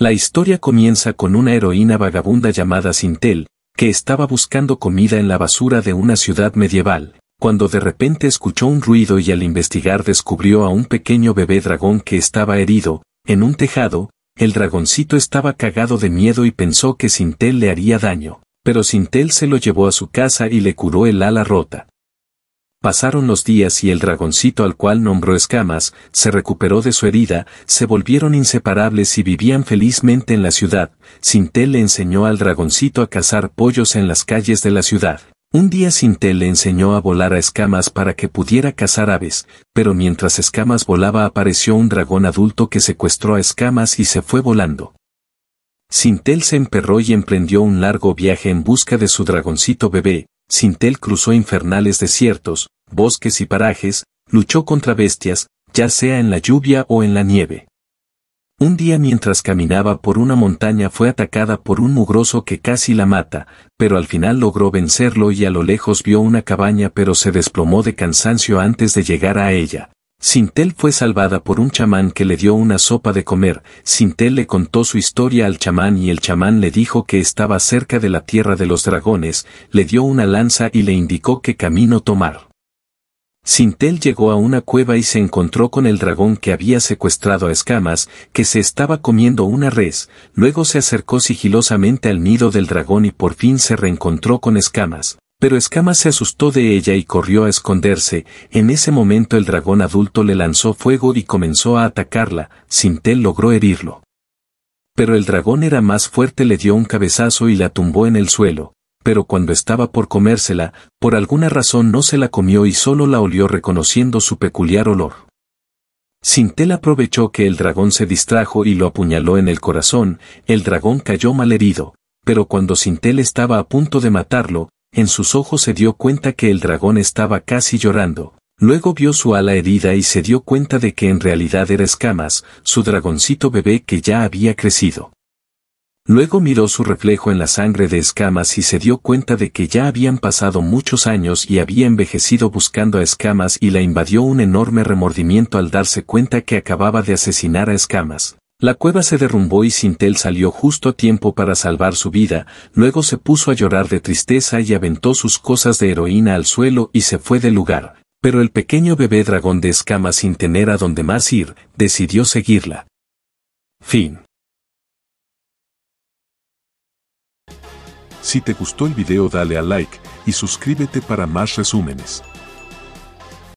La historia comienza con una heroína vagabunda llamada Sintel, que estaba buscando comida en la basura de una ciudad medieval, cuando de repente escuchó un ruido y al investigar descubrió a un pequeño bebé dragón que estaba herido, en un tejado, el dragoncito estaba cagado de miedo y pensó que Sintel le haría daño, pero Sintel se lo llevó a su casa y le curó el ala rota. Pasaron los días y el dragoncito al cual nombró Escamas, se recuperó de su herida, se volvieron inseparables y vivían felizmente en la ciudad. Sintel le enseñó al dragoncito a cazar pollos en las calles de la ciudad. Un día Sintel le enseñó a volar a Escamas para que pudiera cazar aves, pero mientras Escamas volaba apareció un dragón adulto que secuestró a Escamas y se fue volando. Sintel se emperró y emprendió un largo viaje en busca de su dragoncito bebé, Sintel cruzó infernales desiertos, bosques y parajes, luchó contra bestias, ya sea en la lluvia o en la nieve. Un día mientras caminaba por una montaña fue atacada por un mugroso que casi la mata, pero al final logró vencerlo y a lo lejos vio una cabaña pero se desplomó de cansancio antes de llegar a ella. Sintel fue salvada por un chamán que le dio una sopa de comer, Sintel le contó su historia al chamán y el chamán le dijo que estaba cerca de la tierra de los dragones, le dio una lanza y le indicó qué camino tomar. Sintel llegó a una cueva y se encontró con el dragón que había secuestrado a Escamas, que se estaba comiendo una res, luego se acercó sigilosamente al nido del dragón y por fin se reencontró con Escamas, pero Escama se asustó de ella y corrió a esconderse, en ese momento el dragón adulto le lanzó fuego y comenzó a atacarla, Sintel logró herirlo. Pero el dragón era más fuerte le dio un cabezazo y la tumbó en el suelo, pero cuando estaba por comérsela, por alguna razón no se la comió y solo la olió reconociendo su peculiar olor. Sintel aprovechó que el dragón se distrajo y lo apuñaló en el corazón, el dragón cayó malherido, pero cuando Sintel estaba a punto de matarlo, en sus ojos se dio cuenta que el dragón estaba casi llorando, luego vio su ala herida y se dio cuenta de que en realidad era escamas, su dragoncito bebé que ya había crecido. Luego miró su reflejo en la sangre de escamas y se dio cuenta de que ya habían pasado muchos años y había envejecido buscando a escamas y la invadió un enorme remordimiento al darse cuenta que acababa de asesinar a escamas, la cueva se derrumbó y Sintel salió justo a tiempo para salvar su vida, luego se puso a llorar de tristeza y aventó sus cosas de heroína al suelo y se fue del lugar. Pero el pequeño bebé dragón de escama sin tener a dónde más ir, decidió seguirla. Fin. Si te gustó el video dale a like y suscríbete para más resúmenes.